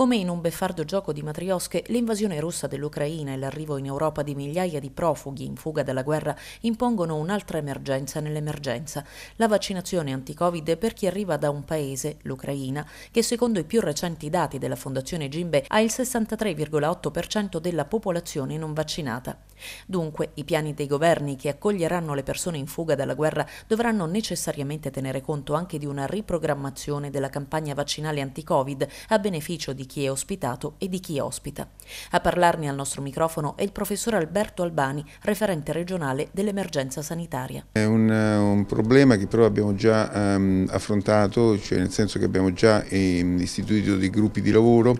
Come in un beffardo gioco di matriosche, l'invasione russa dell'Ucraina e l'arrivo in Europa di migliaia di profughi in fuga dalla guerra impongono un'altra emergenza nell'emergenza, la vaccinazione anti-Covid per chi arriva da un paese, l'Ucraina, che secondo i più recenti dati della Fondazione Gimbe ha il 63,8% della popolazione non vaccinata. Dunque, i piani dei governi che accoglieranno le persone in fuga dalla guerra dovranno necessariamente tenere conto anche di una riprogrammazione della campagna vaccinale anti-Covid a beneficio di chi è ospitato e di chi ospita. A parlarne al nostro microfono è il professor Alberto Albani, referente regionale dell'emergenza sanitaria. È un, eh, un problema che però abbiamo già ehm, affrontato, cioè nel senso che abbiamo già ehm, istituito dei gruppi di lavoro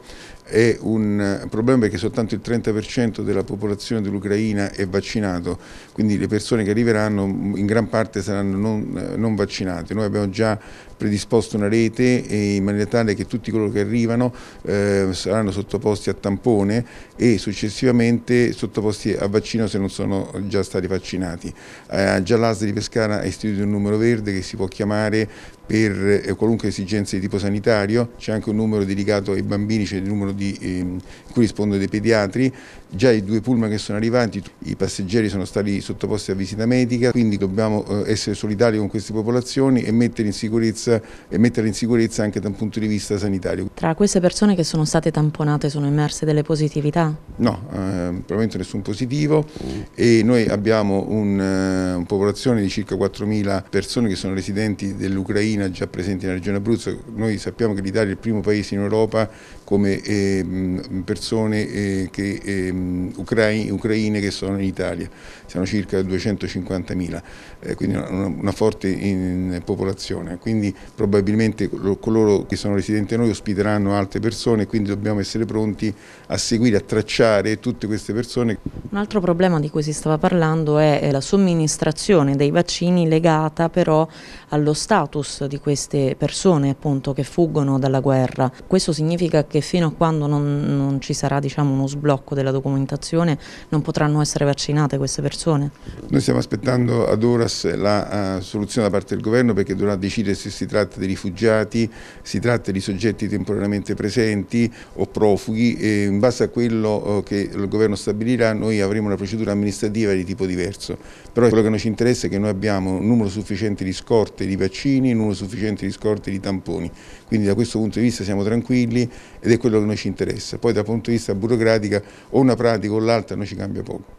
è un problema perché soltanto il 30% della popolazione dell'Ucraina è vaccinato, quindi le persone che arriveranno in gran parte saranno non, non vaccinate. Noi abbiamo già predisposto una rete eh, in maniera tale che tutti coloro che arrivano eh, saranno sottoposti a tampone e successivamente sottoposti a vaccino se non sono già stati vaccinati. Eh, già l'ASL di Pescara ha istituito un numero verde che si può chiamare per eh, qualunque esigenza di tipo sanitario, c'è anche un numero dedicato ai bambini, c'è il numero di, ehm, cui rispondono dei pediatri, già i due pullman che sono arrivati, i passeggeri sono stati sottoposti a visita medica, quindi dobbiamo eh, essere solidari con queste popolazioni e, mettere in, in sicurezza anche da un punto di vista sanitario. Tra queste persone che sono state tamponate sono emerse delle positività? No, eh, probabilmente nessun positivo e noi abbiamo una eh, popolazione di circa 4.000 persone che sono residenti dell'Ucraina Cina già presente nella regione Abruzzo. Noi sappiamo che l'Italia è il primo paese in Europa come ehm, persone eh, che, ehm, ucraine, ucraine, che sono in Italia, siamo circa 250.000, eh, quindi una, una forte in, ehm, popolazione, quindi probabilmente coloro che sono residenti a noi ospiteranno altre persone, quindi dobbiamo essere pronti a seguire, a tracciare tutte queste persone. Un altro problema di cui si stava parlando è la somministrazione dei vaccini legata però allo status di queste persone appunto, che fuggono dalla guerra. Questo significa che fino a quando non, non ci sarà diciamo, uno sblocco della documentazione non potranno essere vaccinate queste persone. Noi stiamo aspettando ad Oras la uh, soluzione da parte del governo perché dovrà decidere se si tratta di rifugiati, si tratta di soggetti temporaneamente presenti o profughi e in base a quello uh, che il governo stabilirà noi avremo una procedura amministrativa di tipo diverso. Però quello che non ci interessa è che noi abbiamo un numero sufficiente di scorte di vaccini, un numero sufficienti di scorte di tamponi. Quindi da questo punto di vista siamo tranquilli ed è quello che noi ci interessa. Poi dal punto di vista burocratico o una pratica o l'altra non ci cambia poco.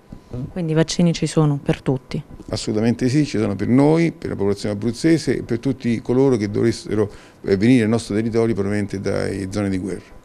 Quindi i vaccini ci sono per tutti? Assolutamente sì, ci sono per noi, per la popolazione abruzzese e per tutti coloro che dovessero eh, venire nel nostro territorio provenienti dalle zone di guerra.